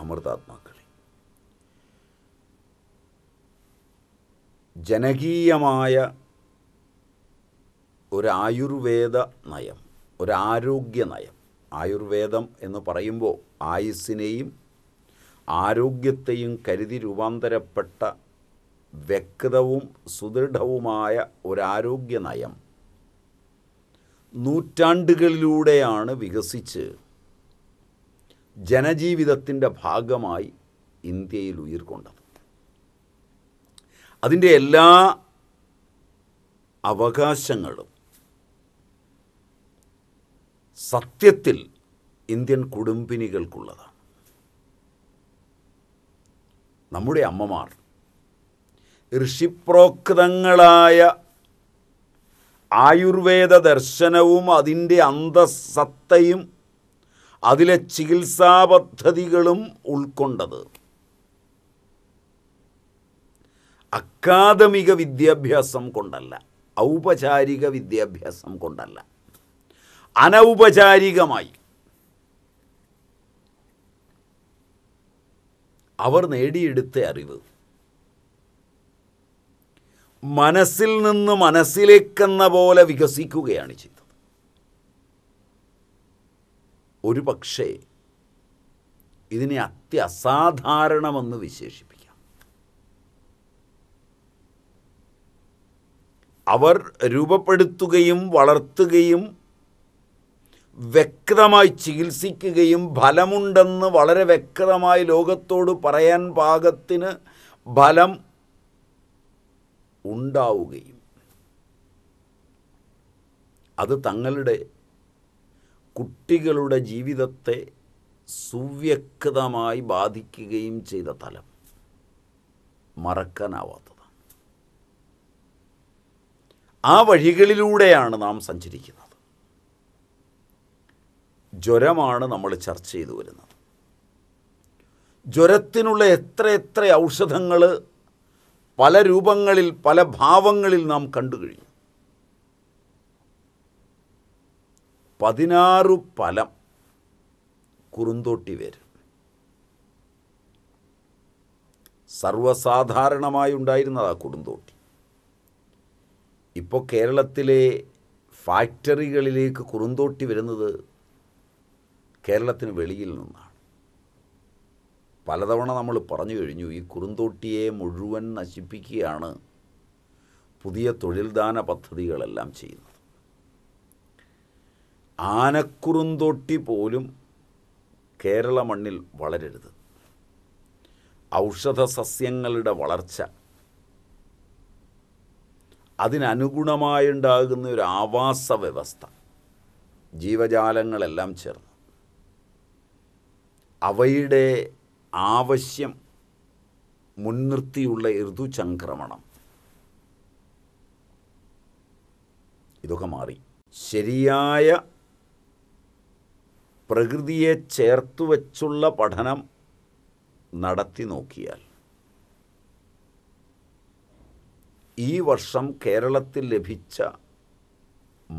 അമൃതാത്മാക്കളെ ജനകീയമായ ഒരു ആയുർവേദ നയം ഒരു ആരോഗ്യ നയം ആയുർവേദം എന്ന് പറയുമ്പോൾ ആയുസ്സിനെയും ആരോഗ്യത്തെയും കരുതി രൂപാന്തരപ്പെട്ട വ്യക്തവും സുദൃഢവുമായ ഒരാരോഗ്യ നയം നൂറ്റാണ്ടുകളിലൂടെയാണ് വികസിച്ച് ജനജീവിതത്തിൻ്റെ ഭാഗമായി ഇന്ത്യയിൽ ഉയർക്കൊണ്ടത് അതിൻ്റെ എല്ലാ അവകാശങ്ങളും സത്യത്തിൽ ഇന്ത്യൻ കുടുംബിനികൾക്കുള്ളതാണ് നമ്മുടെ അമ്മമാർ ഋഷിപ്രോക്തങ്ങളായ ആയുർവേദ ദർശനവും അതിൻ്റെ അന്തസത്തയും അതിലെ ചികിത്സാ പദ്ധതികളും ഉൾക്കൊണ്ടത് അക്കാദമിക വിദ്യാഭ്യാസം കൊണ്ടല്ല ഔപചാരിക വിദ്യാഭ്യാസം കൊണ്ടല്ല അനൗപചാരികമായി അവർ നേടിയെടുത്ത അറിവ് മനസ്സിൽ നിന്ന് മനസ്സിലേക്കെന്ന പോലെ വികസിക്കുകയാണ് ചെയ്തത് ഒരു പക്ഷേ ഇതിനെ അത്യസാധാരണമെന്ന് വിശേഷിപ്പിക്കാം അവർ രൂപപ്പെടുത്തുകയും വളർത്തുകയും വ്യക്തമായി ചികിത്സിക്കുകയും ഫലമുണ്ടെന്ന് വളരെ വ്യക്തമായി ലോകത്തോട് പറയാൻ പാകത്തിന് ഫലം ഉണ്ടാവുകയും അത് തങ്ങളുടെ കുട്ടികളുടെ ജീവിതത്തെ സുവ്യക്തമായി ബാധിക്കുകയും ചെയ്ത തലം മറക്കാനാവാത്തതാണ് ആ വഴികളിലൂടെയാണ് നാം സഞ്ചരിക്കുന്നത് ജ്വരമാണ് നമ്മൾ ചർച്ച ചെയ്തു വരുന്നത് ജ്വരത്തിനുള്ള എത്ര എത്ര ഔഷധങ്ങൾ പല രൂപങ്ങളിൽ പല ഭാവങ്ങളിൽ നാം കണ്ടു കഴിഞ്ഞു പതിനാറ് പലം കുറുന്തോട്ടി വരും സർവസാധാരണമായി ഉണ്ടായിരുന്നതാ കുറുന്തോട്ടി ഇപ്പോൾ കേരളത്തിലെ ഫാക്ടറികളിലേക്ക് കുറുന്തോട്ടി വരുന്നത് കേരളത്തിന് വെളിയിൽ നിന്നാണ് പലതവണ നമ്മൾ പറഞ്ഞു കഴിഞ്ഞു ഈ കുറുന്തോട്ടിയെ മുഴുവൻ നശിപ്പിക്കുകയാണ് പുതിയ തൊഴിൽദാന പദ്ധതികളെല്ലാം ചെയ്യുന്നത് ആനക്കുറുന്തൊട്ടി പോലും കേരള മണ്ണിൽ വളരരുത് ഔഷധ സസ്യങ്ങളുടെ വളർച്ച അതിനനുഗുണമായുണ്ടാകുന്ന ഒരു ആവാസ വ്യവസ്ഥ ജീവജാലങ്ങളെല്ലാം ചേർന്ന് അവയുടെ ആവശ്യം മുൻനിർത്തിയുള്ള ഋതുചംക്രമണം ഇതൊക്കെ മാറി ശരിയായ പ്രകൃതിയെ ചേർത്തു വച്ചുള്ള പഠനം നടത്തി നോക്കിയാൽ ഈ വർഷം കേരളത്തിൽ ലഭിച്ച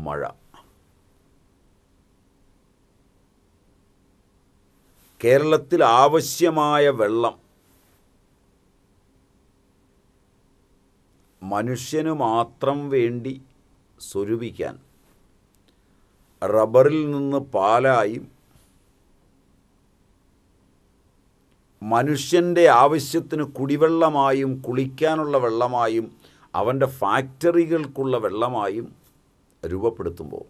മഴ കേരളത്തിൽ ആവശ്യമായ വെള്ളം മനുഷ്യന് മാത്രം വേണ്ടി സ്വരൂപിക്കാൻ റബ്ബറിൽ നിന്ന് പാലായും മനുഷ്യൻ്റെ ആവശ്യത്തിന് കുടിവെള്ളമായും കുളിക്കാനുള്ള വെള്ളമായും അവൻ്റെ ഫാക്ടറികൾക്കുള്ള വെള്ളമായും രൂപപ്പെടുത്തുമ്പോൾ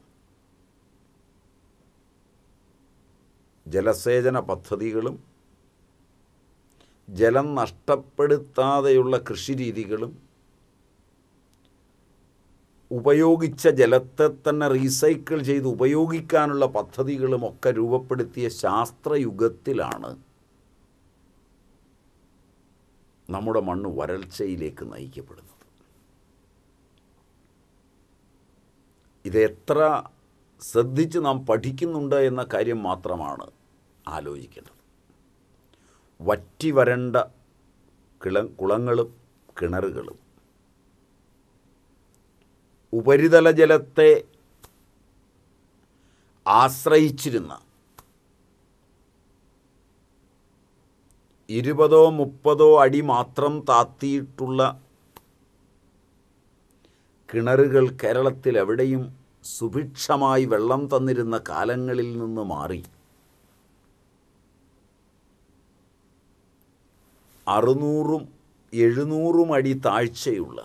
ജലസേചന പദ്ധതികളും ജലം നഷ്ടപ്പെടുത്താതെയുള്ള കൃഷിരീതികളും ഉപയോഗിച്ച ജലത്തെ തന്നെ റീസൈക്കിൾ ചെയ്ത് ഉപയോഗിക്കാനുള്ള പദ്ധതികളുമൊക്കെ രൂപപ്പെടുത്തിയ ശാസ്ത്രയുഗത്തിലാണ് നമ്മുടെ മണ്ണ് വരൾച്ചയിലേക്ക് നയിക്കപ്പെടുന്നത് ഇത് എത്ര ശ്രദ്ധിച്ച് നാം പഠിക്കുന്നുണ്ട് എന്ന കാര്യം മാത്രമാണ് ആലോചിക്കേണ്ടത് വറ്റി വരണ്ട കിള കുളങ്ങളും കിണറുകളും ഉപരിതല ജലത്തെ ആശ്രയിച്ചിരുന്ന ഇരുപതോ മുപ്പതോ അടി മാത്രം താത്തിയിട്ടുള്ള കിണറുകൾ കേരളത്തിൽ എവിടെയും സുഭിക്ഷമായി വെള്ളം തന്നിരുന്ന കാലങ്ങളിൽ നിന്ന് മാറി അറുന്നൂറും എഴുന്നൂറും അടി താഴ്ചയുള്ള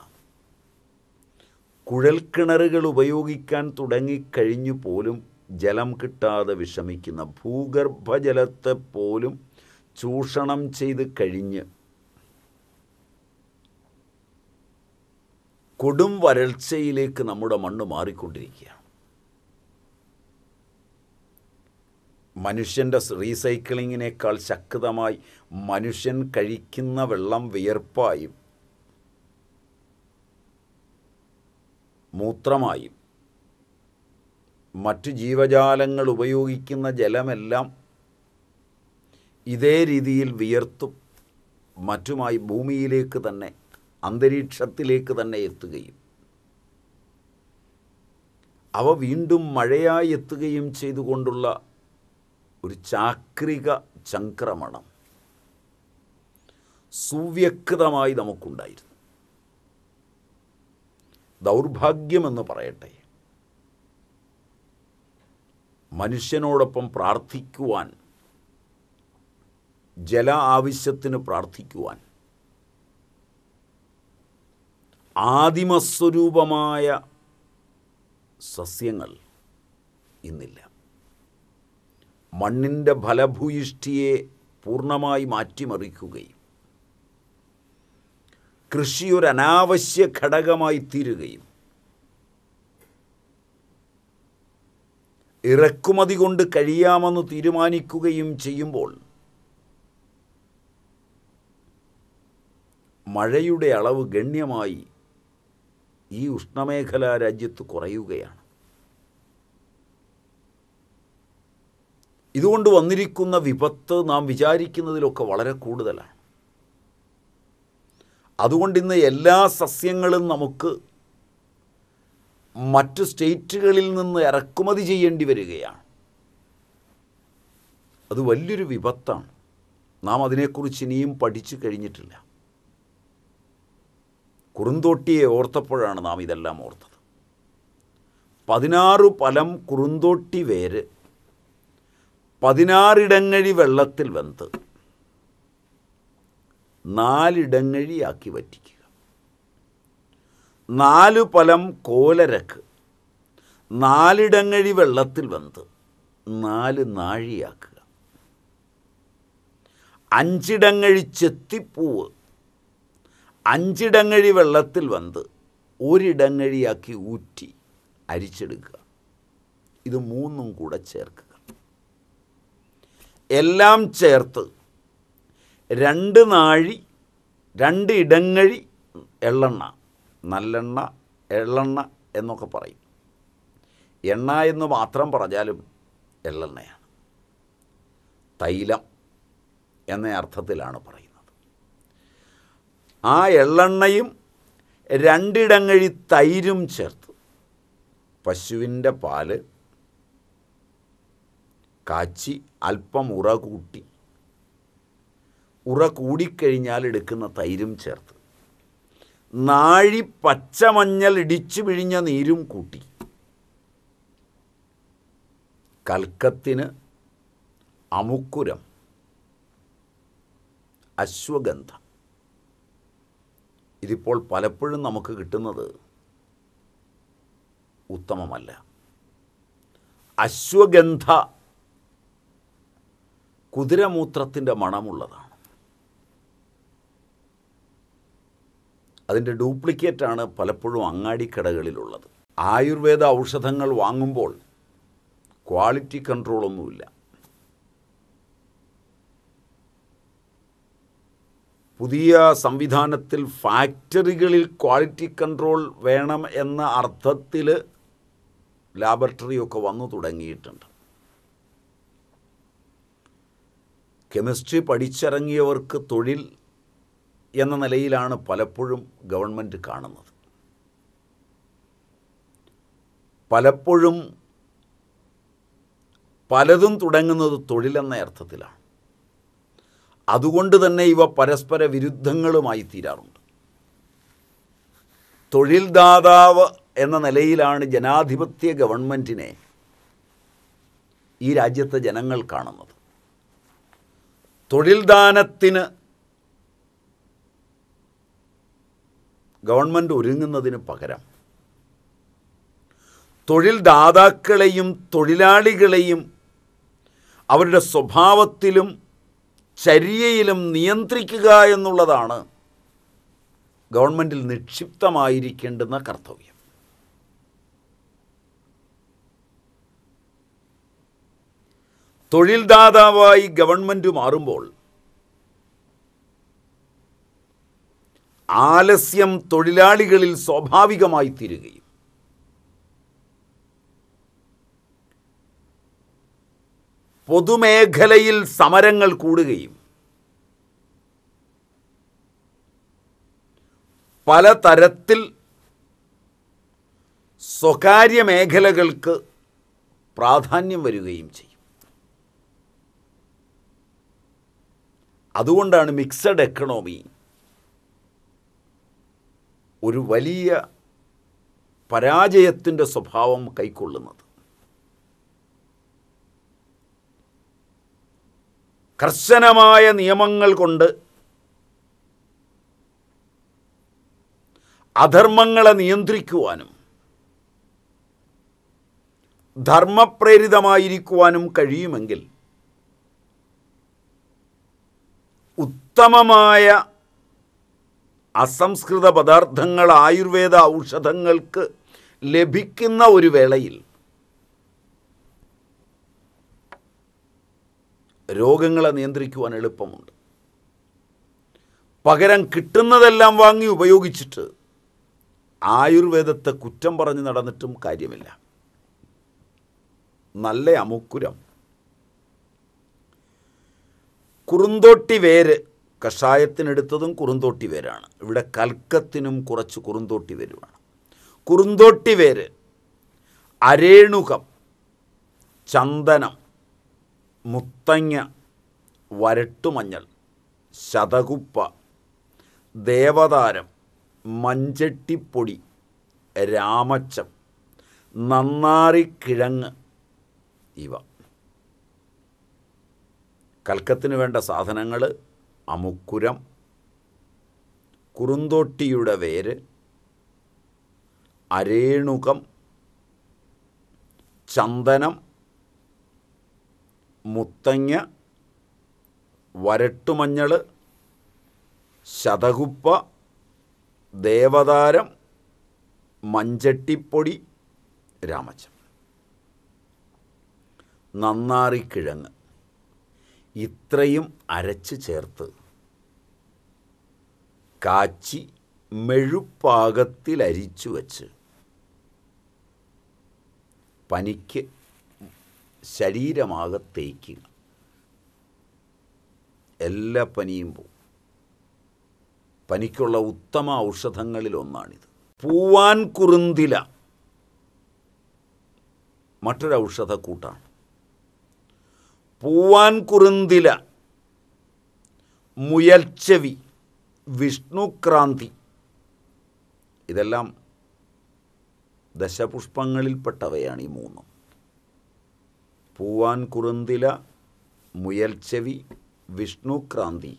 കുഴൽക്കിണറുകൾ ഉപയോഗിക്കാൻ തുടങ്ങിക്കഴിഞ്ഞു പോലും ജലം കിട്ടാതെ വിഷമിക്കുന്ന ഭൂഗർഭജലത്തെ പോലും ചൂഷണം ചെയ്ത് കഴിഞ്ഞ് കൊടും വരൾച്ചയിലേക്ക് നമ്മുടെ മണ്ണ് മാറിക്കൊണ്ടിരിക്കുകയാണ് മനുഷ്യൻ്റെ റീസൈക്ലിങ്ങിനേക്കാൾ ശക്തമായി മനുഷ്യൻ കഴിക്കുന്ന വെള്ളം വിയർപ്പായും മൂത്രമായും മറ്റു ജീവജാലങ്ങൾ ഉപയോഗിക്കുന്ന ജലമെല്ലാം ഇതേ രീതിയിൽ വിയർത്തും മറ്റുമായി ഭൂമിയിലേക്ക് തന്നെ അന്തരീക്ഷത്തിലേക്ക് തന്നെ എത്തുകയും അവ വീണ്ടും മഴയായി എത്തുകയും ചെയ്തുകൊണ്ടുള്ള ഒരു ചാക്രിക ചംക്രമണം സുവ്യക്തമായി നമുക്കുണ്ടായിരുന്നു ദൗർഭാഗ്യമെന്ന് പറയട്ടെ മനുഷ്യനോടൊപ്പം പ്രാർത്ഥിക്കുവാൻ ജല ആവശ്യത്തിന് പ്രാർത്ഥിക്കുവാൻ ആദിമസ്വരൂപമായ സസ്യങ്ങൾ ഇന്നില്ല മണ്ണിൻ്റെ ഫലഭൂയിഷ്ഠിയെ പൂർണ്ണമായി മാറ്റിമറിക്കുകയും കൃഷി ഒരു അനാവശ്യ ഘടകമായി തീരുകയും ഇറക്കുമതി കൊണ്ട് കഴിയാമെന്ന് തീരുമാനിക്കുകയും ചെയ്യുമ്പോൾ മഴയുടെ അളവ് ഗണ്യമായി ഈ ഉഷ്ണമേഖലാ രാജ്യത്ത് കുറയുകയാണ് ഇതുകൊണ്ട് വന്നിരിക്കുന്ന വിപത്ത് നാം വിചാരിക്കുന്നതിലൊക്കെ വളരെ കൂടുതലാണ് അതുകൊണ്ട് ഇന്ന് എല്ലാ സസ്യങ്ങളും നമുക്ക് മറ്റ് സ്റ്റേറ്റുകളിൽ നിന്ന് ഇറക്കുമതി ചെയ്യേണ്ടി വരികയാണ് അത് വലിയൊരു വിപത്താണ് നാം അതിനെക്കുറിച്ച് ഇനിയും പഠിച്ചു കഴിഞ്ഞിട്ടില്ല കുറുന്തോട്ടിയെ ഓർത്തപ്പോഴാണ് നാം ഇതെല്ലാം ഓർത്തത് പതിനാറു പലം കുറുന്തോട്ടി വേര് പതിനാറിടങ്ങഴി വെള്ളത്തിൽ വെന്ത് നാലിടങ്ങഴിയാക്കി വറ്റിക്കുക നാലു പലം കോലരക്ക് നാലിടങ്ങഴി വെള്ളത്തിൽ വെന്ത് നാല് നാഴിയാക്കുക അഞ്ചിടങ്ങഴി ചെത്തിപ്പൂവ് അഞ്ചിടങ്ങഴി വെള്ളത്തിൽ വന്ന് ഒരിടങ്ങഴിയാക്കി ഊറ്റി അരിച്ചെടുക്കുക ഇത് മൂന്നും കൂടെ ചേർക്കുക എല്ലാം ചേർത്ത് രണ്ട് നാഴി രണ്ട് ഇടങ്ങഴി എള്ളെണ്ണ നല്ലെണ്ണ എള്ളെണ്ണ എന്നൊക്കെ പറയും എണ്ണ എന്ന് മാത്രം പറഞ്ഞാലും എള്ളെണ്ണയാണ് തൈലം എന്ന അർത്ഥത്തിലാണ് പറയുന്നത് ആ എള്ളെണ്ണയും രണ്ടിടങ്ങഴി തൈരും ചേർത്ത് പശുവിൻ്റെ പാല് കാച്ചി അല്പം ഉറ കൂട്ടി ഉറ കൂടിക്കഴിഞ്ഞാൽ എടുക്കുന്ന തൈരും ചേർത്ത് നാഴി പച്ചമഞ്ഞൾ ഇടിച്ചു പിഴിഞ്ഞ നീരും കൂട്ടി കൽക്കത്തിന് അമുക്കുരം അശ്വഗന്ധം ഇതിപ്പോൾ പലപ്പോഴും നമുക്ക് കിട്ടുന്നത് ഉത്തമമല്ല അശ്വഗന്ധ കുതിരമൂത്രത്തിൻ്റെ മണമുള്ളതാണ് അതിൻ്റെ ഡ്യൂപ്ലിക്കേറ്റാണ് പലപ്പോഴും അങ്ങാടിക്കടകളിലുള്ളത് ആയുർവേദ ഔഷധങ്ങൾ വാങ്ങുമ്പോൾ ക്വാളിറ്റി കൺട്രോളൊന്നുമില്ല പുതിയ സംവിധാനത്തിൽ ഫാക്ടറികളിൽ ക്വാളിറ്റി കൺട്രോൾ വേണം എന്ന അർത്ഥത്തിൽ ലാബറട്ടറിയൊക്കെ വന്നു തുടങ്ങിയിട്ടുണ്ട് കെമിസ്ട്രി പഠിച്ചിറങ്ങിയവർക്ക് തൊഴിൽ എന്ന നിലയിലാണ് പലപ്പോഴും ഗവൺമെൻറ് കാണുന്നത് പലപ്പോഴും പലതും തുടങ്ങുന്നത് തൊഴിലെന്ന അർത്ഥത്തിലാണ് അതുകൊണ്ട് തന്നെ ഇവ പരസ്പര വിരുദ്ധങ്ങളുമായി തീരാറുണ്ട് തൊഴിൽദാതാവ് എന്ന നിലയിലാണ് ജനാധിപത്യ ഗവൺമെൻറ്റിനെ ഈ രാജ്യത്തെ ജനങ്ങൾ കാണുന്നത് തൊഴിൽദാനത്തിന് ഗവൺമെൻറ് ഒരുങ്ങുന്നതിന് പകരം തൊഴിൽദാതാക്കളെയും തൊഴിലാളികളെയും അവരുടെ സ്വഭാവത്തിലും ചര്യയിലും നിയന്ത്രിക്കുക എന്നുള്ളതാണ് ഗവൺമെൻറ്റിൽ നിക്ഷിപ്തമായിരിക്കേണ്ടുന്ന കർത്തവ്യം തൊഴിൽദാതാവായി ഗവൺമെൻറ് മാറുമ്പോൾ ആലസ്യം തൊഴിലാളികളിൽ സ്വാഭാവികമായി തീരുകയും പൊതുമേഖലയിൽ സമരങ്ങൾ കൂടുകയും പലതരത്തിൽ സ്വകാര്യ മേഖലകൾക്ക് പ്രാധാന്യം വരികയും ചെയ്യും അതുകൊണ്ടാണ് മിക്സഡ് എക്കണോമി ഒരു വലിയ പരാജയത്തിൻ്റെ സ്വഭാവം കൈക്കൊള്ളുന്നത് കർശനമായ നിയമങ്ങൾ കൊണ്ട് അധർമ്മങ്ങളെ നിയന്ത്രിക്കുവാനും ധർമ്മപ്രേരിതമായിരിക്കുവാനും കഴിയുമെങ്കിൽ ഉത്തമമായ അസംസ്കൃത പദാർത്ഥങ്ങൾ ആയുർവേദ ഔഷധങ്ങൾക്ക് ലഭിക്കുന്ന ഒരു വേളയിൽ രോഗങ്ങളെ നിയന്ത്രിക്കുവാൻ എളുപ്പമുണ്ട് പകരം കിട്ടുന്നതെല്ലാം വാങ്ങി ഉപയോഗിച്ചിട്ട് ആയുർവേദത്തെ കുറ്റം പറഞ്ഞ് നടന്നിട്ടും കാര്യമില്ല നല്ല അമുക്കുരം കുറുന്തോട്ടി വേര് കഷായത്തിനെടുത്തതും കുറുന്തോട്ടി വേരാണ് ഇവിടെ കൽക്കത്തിനും കുറച്ച് കുറുന്തോട്ടി വേരുമാണ് കുറുന്തോട്ടി വേര് അരേണുകം ചന്ദനം മുത്തങ്ങ വരട്ടുമഞ്ഞൾ ശതകുപ്പ ദേവതാരം മഞ്ചട്ടിപ്പൊടി രാമച്ചം നന്നാറിക്കിഴങ്ങ് ഇവ കൽക്കത്തിന് വേണ്ട സാധനങ്ങൾ അമുക്കുരം കുറുന്തോട്ടിയുടെ വേര് അരേണുകം ചന്ദനം മുത്തങ്ങ വരട്ടുമഞ്ഞൾ ശതകുപ്പ ദേവതാരം മഞ്ചട്ടിപ്പൊടി രാമച്ചം നന്നാറിക്കിഴങ്ങ് ഇത്രയും അരച്ച് ചേർത്ത് കാച്ചി മെഴുപ്പാകത്തിലരിച്ചു വച്ച് പനിക്ക് ശരീരമാകെ തേക്കുക എല്ലാ പനിയും പോവും പനിക്കുള്ള ഉത്തമ ഔഷധങ്ങളിൽ ഒന്നാണിത് പൂവാൻ കുറുന്തില മറ്റൊരു ഔഷധ കൂട്ടാണ് പൂവാൻ കുറുന്തില മുയൽച്ചവി വിഷ്ണുക്രാന്തി ഇതെല്ലാം ദശപുഷ്പങ്ങളിൽപ്പെട്ടവയാണ് ഈ മൂന്നും പൂവാൻ കുറുന്തില മുയൽച്ചെവി വിഷ്ണുക്രാന്തി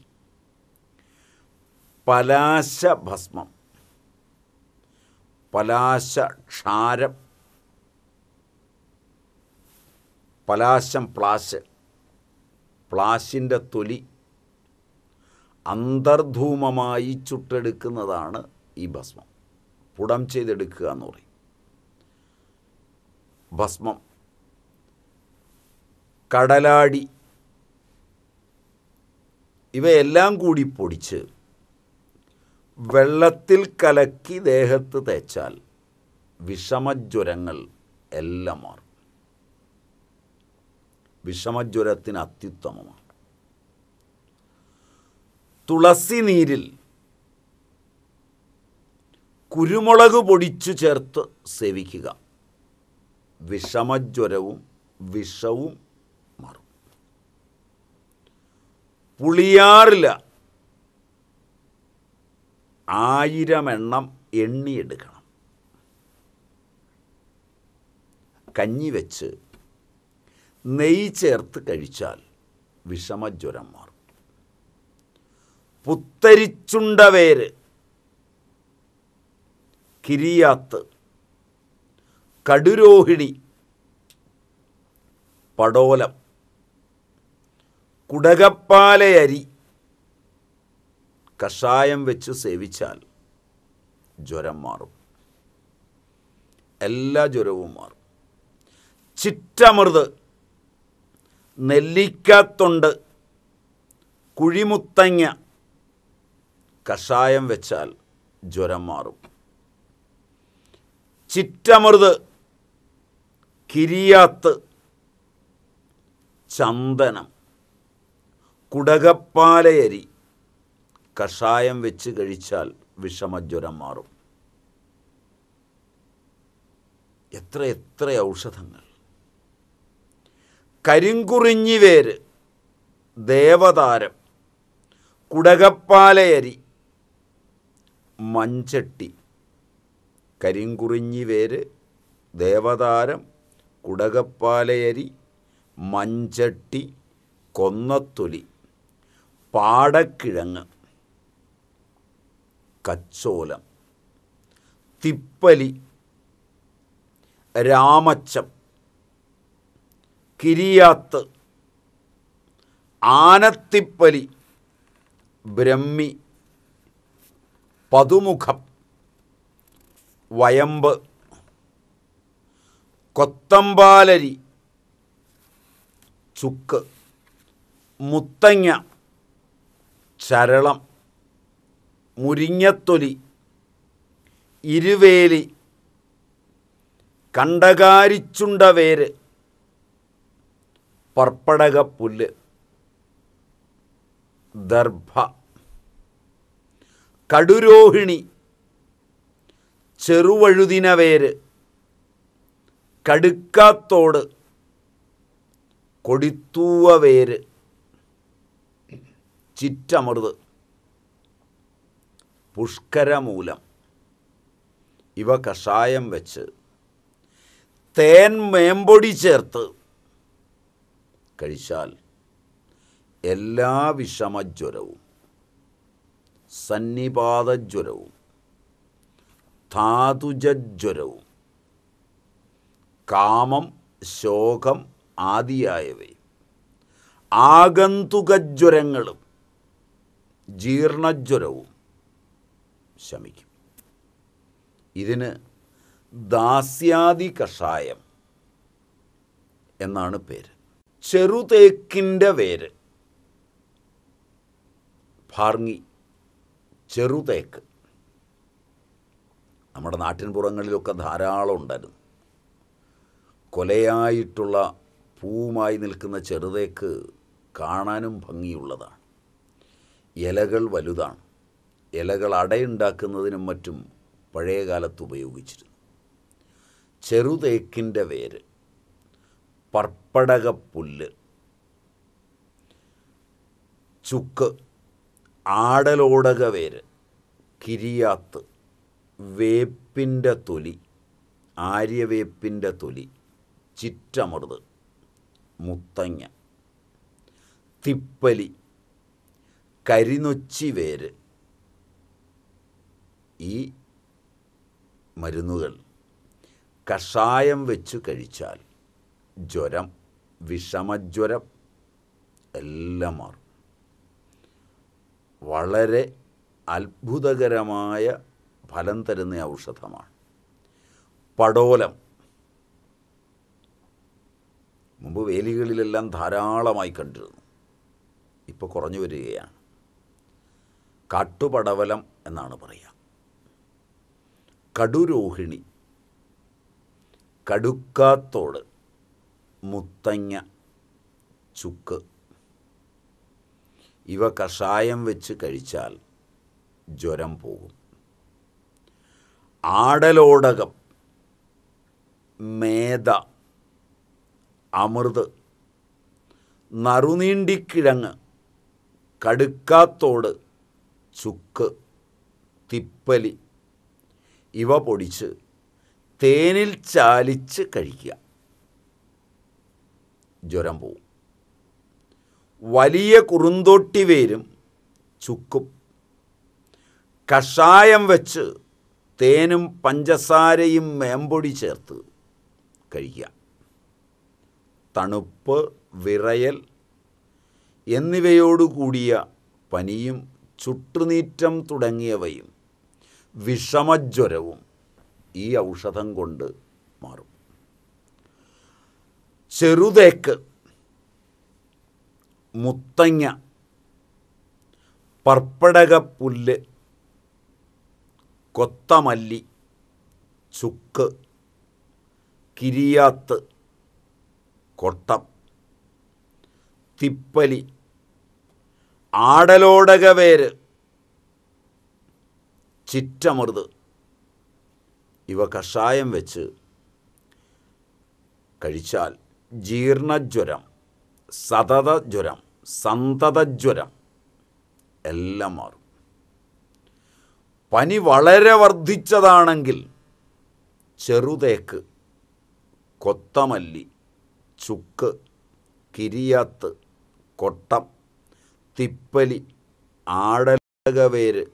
പലാശഭസ്മം പലാശ ക്ഷാരം പലാശം പ്ലാശ് പ്ലാശിൻ്റെ തൊലി അന്തർധൂമമായി ചുട്ടെടുക്കുന്നതാണ് ഈ ഭസ്മം പുടം ചെയ്തെടുക്കുക എന്ന് പറയും ഭസ്മം കടലാടി ഇവയെല്ലാം കൂടി പൊടിച്ച് വെള്ളത്തിൽ കലക്കി ദേഹത്ത് തേച്ചാൽ വിഷമജ്വരങ്ങൾ എല്ലാം മാറും വിഷമജ്വരത്തിന് അത്യുത്തമമാണ് തുളസി നീരിൽ കുരുമുളക് പൊടിച്ചു ചേർത്ത് സേവിക്കുക വിഷമജ്വരവും വിഷവും പുളിയാറില്ല ആയിരം എണ്ണം എണ്ണിയെടുക്കണം കഞ്ഞി വെച്ച് നെയ് ചേർത്ത് കഴിച്ചാൽ വിഷമജ്വരം മാറും പുത്തരിച്ചുണ്ടവേര് കിരിയാത്ത് കടുരോഹിണി പടോലം കുടകപ്പാലയരി കഷായം വെച്ച് സേവിച്ചാൽ ജ്വരം മാറും എല്ലാ ജ്വരവും മാറും ചിറ്റമൃത് നെല്ലിക്കത്തൊണ്ട് കുഴിമുത്തങ്ങ കഷായം വെച്ചാൽ ജ്വരം മാറും ചിറ്റമൃത് കിരിയാത്ത് ചന്ദനം കുടകപ്പാലയരി കഷായം വെച്ച് കഴിച്ചാൽ വിഷമജ്വരം മാറും എത്ര എത്ര ഔഷധങ്ങൾ കരിങ്കുറിഞ്ഞിവേര് ദേവതാരം കുടകപ്പാലയരി മഞ്ചട്ടി കരിങ്കുറിഞ്ഞിവേര് ദേവതാരം കുടകപ്പാലയരി മഞ്ചട്ടി കൊന്നത്തൊലി പാടക്കിഴങ്ങ് കച്ചോലം തിപ്പലി രാമച്ചം കിരിയാത്ത് ആനത്തിപ്പലി ബ്രഹ്മി പതുമുഖം വയമ്പ് കൊത്തമ്പാലരി ചുക്ക് മുത്തങ്ങ ചരളം മുരിങ്ങത്തൊലി ഇരുവേലി കണ്ടകാരിച്ചുണ്ട വേര് പർപ്പടകപ്പുല്ല് ദർഭ കടുരോഹിണി ചെറുവഴുതിനവേര് കടുക്കാത്തോട് കൊടിത്തൂവ വേര് ചിറ്റമൃത് പുഷ്കരമൂലം ഇവ കഷായം വെച്ച് തേൻ മേമ്പൊടി ചേർത്ത് കഴിച്ചാൽ എല്ലാ വിഷമജ്വരവും സന്നിപാതജ്വരവും ധാതുജ്വരവും കാമം ശോകം ആദിയായവയും ആഗന്തുകജ്വരങ്ങളും ജീർണജ്വരവും ശമിക്കും ഇതിന് ദാസ്യാദി കഷായം എന്നാണ് പേര് ചെറുതേക്കിൻ്റെ വേര് ഭാർങ്ങി ചെറുതേക്ക് നമ്മുടെ നാട്ടിൻ പുറങ്ങളിലൊക്കെ ധാരാളം ഉണ്ടായിരുന്നു കൊലയായിട്ടുള്ള പൂവുമായി നിൽക്കുന്ന ചെറുതേക്ക് കാണാനും ഭംഗിയുള്ളതാണ് ഇലകൾ വലുതാണ് ഇലകൾ അടയുണ്ടാക്കുന്നതിനും മറ്റും പഴയകാലത്ത് ഉപയോഗിച്ചിരുന്നു ചെറുതേക്കിൻ്റെ വേര് പർപ്പടകപ്പുല്ല് ചുക്ക് ആടലോടക വേര് കിരിയാത്ത് വേപ്പിൻ്റെ തൊലി ആര്യവേപ്പിൻ്റെ തൊലി ചിറ്റമൃത് മുത്തങ്ങ തിപ്പലി കരിനൊച്ചി വേര് ഈ മരുന്നുകൾ കഷായം വെച്ച് കഴിച്ചാൽ ജ്വരം വിഷമജ്വരം എല്ലാം മാറും വളരെ അത്ഭുതകരമായ ഫലം തരുന്ന ഔഷധമാണ് പടോലം മുമ്പ് വേലികളിലെല്ലാം ധാരാളമായി കണ്ടിരുന്നു ഇപ്പോൾ കുറഞ്ഞു വരികയാണ് കാട്ടുപടവലം എന്നാണ് പറയുക കടുരോഹിണി കടുക്കാത്തോട് മുത്തങ്ങ ചുക്ക് ഇവ കഷായം വെച്ച് കഴിച്ചാൽ ജ്വരം പോകും ആടലോടകം മേത അമൃത് നറുനീണ്ടിക്കിഴങ്ങ് കടുക്കാത്തോട് ചുക്ക് തിപ്പലി ഇവ പൊടിച്ച് തേനിൽ ചാലിച്ച് കഴിക്കുക ജ്വരം പോവും വലിയ കുറുന്തോട്ടി വേരും ചുക്കും കഷായം വെച്ച് തേനും പഞ്ചസാരയും മേമ്പൊടി ചേർത്ത് കഴിക്കുക തണുപ്പ് വിറയൽ എന്നിവയോടുകൂടിയ പനിയും ചുട്ടുനീറ്റം തുടങ്ങിയവയും വിഷമജ്വരവും ഈ ഔഷധം കൊണ്ട് മാറും ചെറുതേക്ക് മുത്തങ്ങ പർപ്പടകപ്പുല്ല് കൊത്തമല്ലി ചുക്ക് കിരിയാത്ത് കൊട്ടം തിപ്പലി ആടലോടക വേര് ചിറ്റമൃത് ഇവ കഷായം വെച്ച് കഴിച്ചാൽ ജീർണജ്വരം സതതജ്വരം സന്തതജ്വരം എല്ലാം മാറും പനി വളരെ വർദ്ധിച്ചതാണെങ്കിൽ ചെറുതേക്ക് കൊത്തമല്ലി ചുക്ക് കിരിയാത്ത് കൊട്ടം തിപ്പലി ആടലകവേര്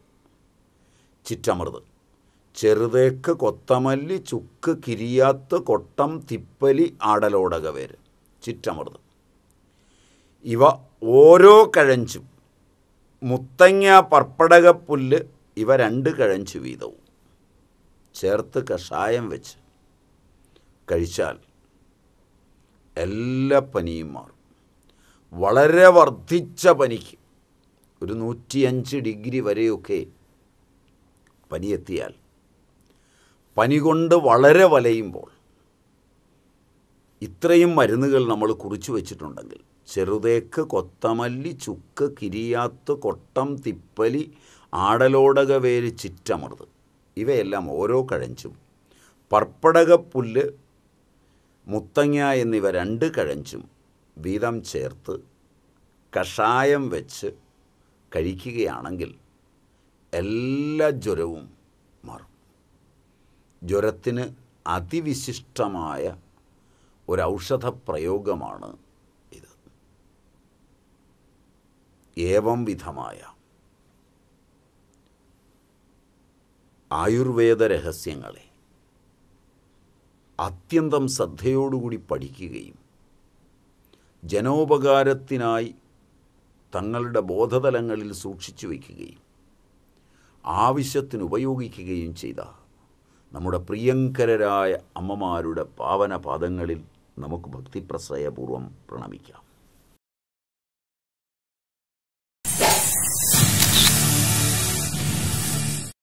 ചിറ്റമൃത് ചെറുതേക്ക് കൊത്തമല്ലി ചുക്ക് കിരിയാത്ത് കൊട്ടം തിപ്പലി ആടലോടകവേര് ചിറ്റമൃത് ഇവ ഓരോ കഴഞ്ചും മുത്തങ്ങ പർപ്പടകപ്പുല്ല് ഇവ രണ്ട് കഴഞ്ചു വീതവും ചേർത്ത് കഷായം വെച്ച് കഴിച്ചാൽ എല്ലാ പനിയും മാറും വളരെ വർദ്ധിച്ച പനിക്ക് ഒരു നൂറ്റിയഞ്ച് ഡിഗ്രി വരെയൊക്കെ പനിയെത്തിയാൽ പനി കൊണ്ട് വളരെ വലയുമ്പോൾ ഇത്രയും മരുന്നുകൾ നമ്മൾ കുറിച്ചു വച്ചിട്ടുണ്ടെങ്കിൽ ചെറുതേക്ക് കൊത്തമല്ലി ചുക്ക് കിരിയാത്ത് കൊട്ടം തിപ്പലി ആടലോടക വേര് ഇവയെല്ലാം ഓരോ കഴഞ്ചും പർപ്പടകപ്പുല്ല് മുത്തങ്ങ എന്നിവ രണ്ട് കഴഞ്ചും വീതം ചേർത്ത് കഷായം വെച്ച് കഴിക്കുകയാണെങ്കിൽ എല്ലാ ജ്വരവും മാറും ജ്വരത്തിന് അതിവിശിഷ്ടമായ ഒരു ഔഷധ പ്രയോഗമാണ് ഇത് ഏവം വിധമായ ആയുർവേദ രഹസ്യങ്ങളെ അത്യന്തം ശ്രദ്ധയോടുകൂടി പഠിക്കുകയും ജനോപകാരത്തിനായി തങ്ങളുടെ ബോധതലങ്ങളിൽ സൂക്ഷിച്ചു വയ്ക്കുകയും ആവശ്യത്തിന് ഉപയോഗിക്കുകയും ചെയ്ത നമ്മുടെ പ്രിയങ്കരരായ അമ്മമാരുടെ പാവന പാദങ്ങളിൽ നമുക്ക് ഭക്തിപ്രസയപൂർവം പ്രണമിക്കാം